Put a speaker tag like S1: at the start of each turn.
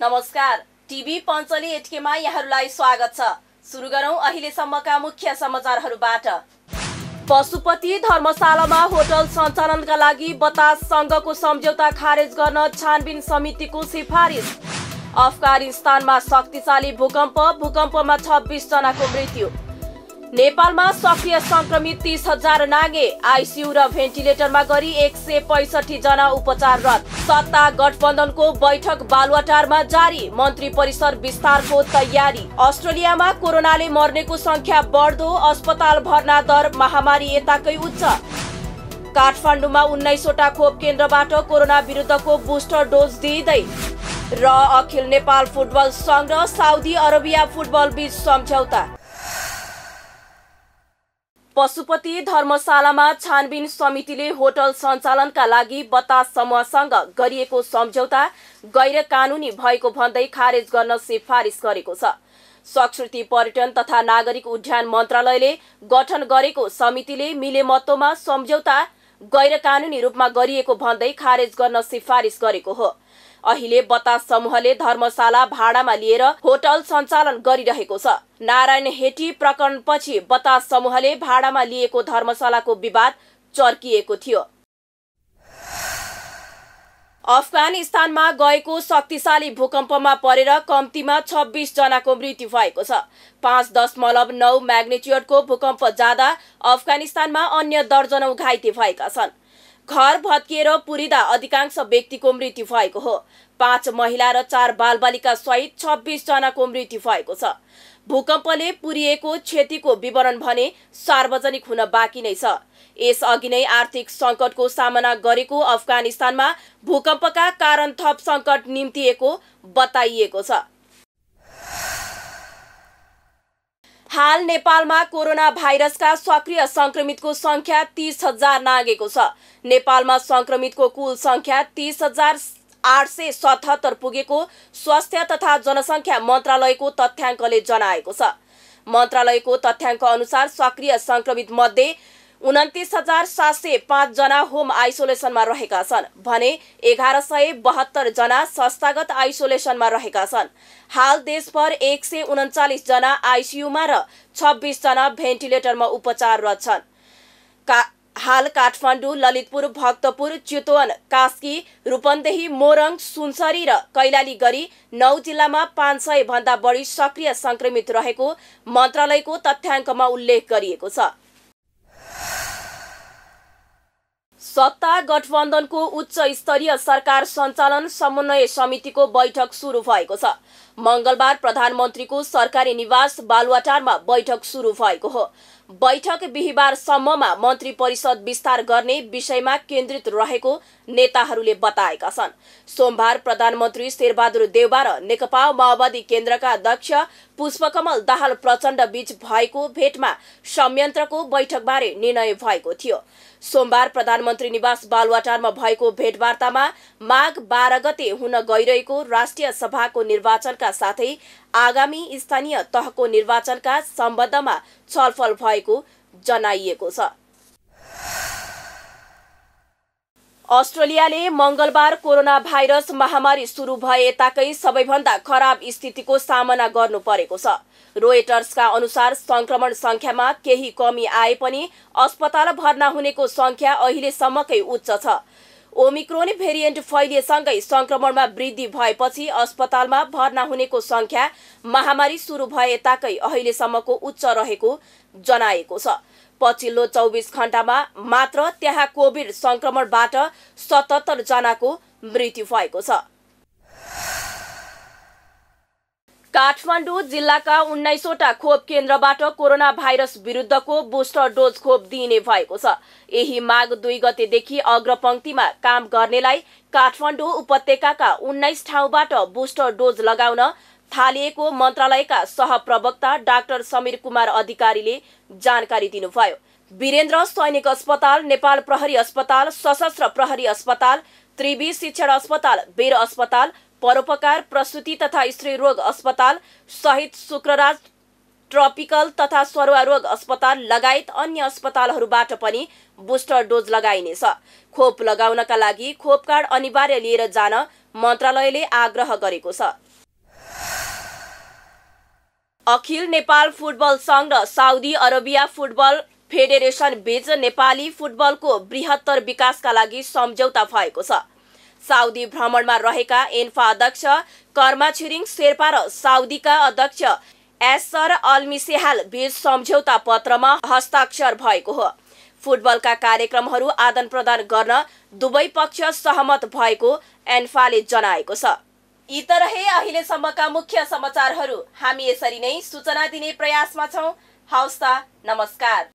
S1: नमस्कार टिभी पञ्चली एटकेमा यहाँहरूलाई स्वागत छ सुरु गरौँ अहिलेसम्मका मुख्य समाचारहरूबाट पशुपति धर्मशालामा होटल सञ्चालनका लागि बताससँगको सम्झौता खारेज गर्न छानबिन समितिको सिफारिस अफगानिस्तानमा शक्तिशाली भूकम्प भूकम्पमा छब्बिसजनाको मृत्यु नेपालमा सक्रिय संक्रमित तीस हजार नागे आईसीयू र भेन्टिलेटरमा गरी एक सय पैसठी जना उपचाररत सत्ता गठबन्धनको बैठक बालुवाटारमा जारी मन्त्री परिषद विस्तारको तयारी अस्ट्रेलियामा कोरोनाले मर्नेको संख्या बढ्दो अस्पताल भर्ना दर महामारी यताकै उच्च काठमाडौँमा उन्नाइसवटा खोप केन्द्रबाट कोरोना विरुद्धको बुस्टर डोज दिइँदै र अखिल नेपाल फुटबल संघ र साउदी अरबिया फुटबल बीच सम्झौता पशुपति धर्मशालामा छानबिन समितिले होटल सञ्चालनका लागि बतास समूहसँग गरिएको सम्झौता गैर कानुनी भएको भन्दै खारेज गर्न सिफारिस गरेको छ संस्कृति पर्यटन तथा नागरिक उड्डयन मन्त्रालयले गठन गरेको समितिले मिलेमत्तोमा सम्झौता गैर कानूनी रूपमा गरिएको भन्दै खारेज गर्न सिफारिस गरेको हो अहिले बतास समूहले धर्मशाला भाडामा लिएर होटल सञ्चालन गरिरहेको छ नारायण हेटी प्रकरणपछि बतास समूहले भाडामा लिएको धर्मशालाको विवाद चर्किएको थियो अफगानिस्तानमा गएको शक्तिशाली भूकम्पमा परेर कम्तीमा छब्बिस जनाको मृत्यु भएको छ पाँच दशमलव नौ म्याग्नेच्युडको भूकम्प जाँदा अफगानिस्तानमा अन्य दर्जनौ घाइते भएका छन् घर भत्किएर पुरिँदा अधिकांश व्यक्तिको मृत्यु भएको हो पाँच महिला र चार बालबालिका सहित छब्बिस जनाको मृत्यु भएको छ भूकम्पले पुरिएको क्षतिको विवरण भने सार्वजनिक हुन बाँकी नै छ यसअघि नै आर्थिक सङ्कटको सामना गरेको अफगानिस्तानमा भूकम्पका कारण थप सङ्कट निम्तिएको बताइएको छ हाल नेपालमा कोरोना भाइरसका सक्रिय संक्रमितको संख्या तीस हजार नागेको छ नेपालमा संक्रमितको कुल संख्या तीस हजार आठ सय सतहत्तर पुगेको स्वास्थ्य तथा जनसङ्ख्या मन्त्रालयको तथ्याङ्कले जनाएको छ मन्त्रालयको तथ्याङ्क अनुसार सक्रिय संक्रमित मध्ये उन्तिस हजार सात सय पाँचजना होम आइसोलेसनमा रहेका छन् भने एघार सय बहत्तर जना संस्थागत आइसोलेसनमा रहेका छन् हाल देशभर एक सय उन्चालिसजना जना आइसियुमा र छब्बिस जना भेन्टिलेटरमा उपचाररत छन् का हाल काठमाडौँ ललितपुर भक्तपुर चितवन कास्की रूपन्देही मोरङ सुनसरी र कैलाली गरी नौ जिल्लामा पाँच सय भन्दा बढी सक्रिय संक्रमित रहेको मन्त्रालयको तथ्याङ्कमा उल्लेख गरिएको छ सत्ता गठबन्धनको उच्च स्तरीय सरकार सञ्चालन समन्वय समितिको बैठक सुरु भएको छ मंगलबार प्रधानमन्त्रीको सरकारी निवास बालुवाटारमा बैठक सुरु भएको हो बैठक बिहिबारसम्ममा मन्त्री परिषद विस्तार गर्ने विषयमा केन्द्रित रहेको नेताहरूले बताएका छन् सोमबार प्रधानमन्त्री शेरबहादुर देवबार नेकपा माओवादी केन्द्रका अध्यक्ष पुष्पकमल दाहाल प्रचण्ड बीच भएको भेटमा संयन्त्रको बैठकबारे निर्णय भएको थियो सोमबार प्रधानमन्त्री निवास बालवाटारमा भएको भेटवार्तामा माघ बाह्र गते हुन गइरहेको राष्ट्रिय सभाको निर्वाचनका साथै आगामी स्थानीय तहको निर्वाचनका सम्बन्धमा छलफल भयो भएको जनाइएको छ अस्ट्रेलियाले मंगलबार कोरोना भाइरस महामारी सुरु भए यताकै सबैभन्दा खराब स्थितिको सामना गर्नु परेको छ रोएटर्सका अनुसार संक्रमण संख्यामा केही कमी आए पनि अस्पताल भर्ना हुनेको संख्या अहिलेसम्मकै उच्च छ ओमिक्रोन भेरिएन्ट फैलिएसँगै संक्रमणमा वृद्धि भएपछि अस्पतालमा भर्ना हुनेको संख्या महामारी सुरु भए यताकै अहिलेसम्मको उच्च रहेको जनाएको छ पछिल्लो चौबिस घण्टामा मात्र त्यहाँ कोभिड संक्रमणबाट सतहत्तर जनाको मृत्यु भएको छ काठमाडौँ जिल्लाका उन्नाइसवटा खोप केन्द्रबाट कोरोना भाइरस विरुद्धको बुस्टर डोज खोप दिइने भएको छ यही माग दुई गतेदेखि अग्रपङ्क्तिमा काम गर्नेलाई काठमाडौँ उपत्यकाका उन्नाइस ठाउँबाट बुस्टर डोज लगाउन थालिएको मन्त्रालयका सहप्रवक्ता डाक्टर समीर कुमार अधिकारीले जानकारी दिनुभयो वीरेन्द्र सैनिक अस्पताल नेपाल प्रहरी अस्पताल सशस्त्र प्रहरी अस्पताल त्रिवी शिक्षण अस्पताल वीर अस्पताल परोपकार प्रसुति तथा स्त्री रोग अस्पताल सहित शुक्रराज ट्रपिकल तथा सरुवा रोग अस्पताल लगायत अन्य अस्पतालहरूबाट पनि बुस्टर डोज लगाइनेछ खोप लगाउनका लागि खोप कार्ड अनिवार्य लिएर जान मन्त्रालयले आग्रह गरेको छ अखिल नेपाल फुटबल सङ्घ र साउदी अरेबिया फुटबल फेडरेसन बीच नेपाली फुटबलको बृहत्तर विकासका लागि सम्झौता भएको छ साउदी भ्रमणमा रहेका एन्फा अध्यक्ष कर्मा छिरिङ शेर्पा र साउदीका अध्यक्ष एसर अल्मिसेहाल बीच सम्झौता पत्रमा हस्ताक्षर भएको हो फुटबलका कार्यक्रमहरू आदान प्रदान गर्न दुवै पक्ष सहमत भएको एन्फाले जनाएको छ यी त रहे अहिलेसम्मका मुख्य समाचारहरू हामी यसरी नै सूचना दिने प्रयासमा छौँ हौस् नमस्कार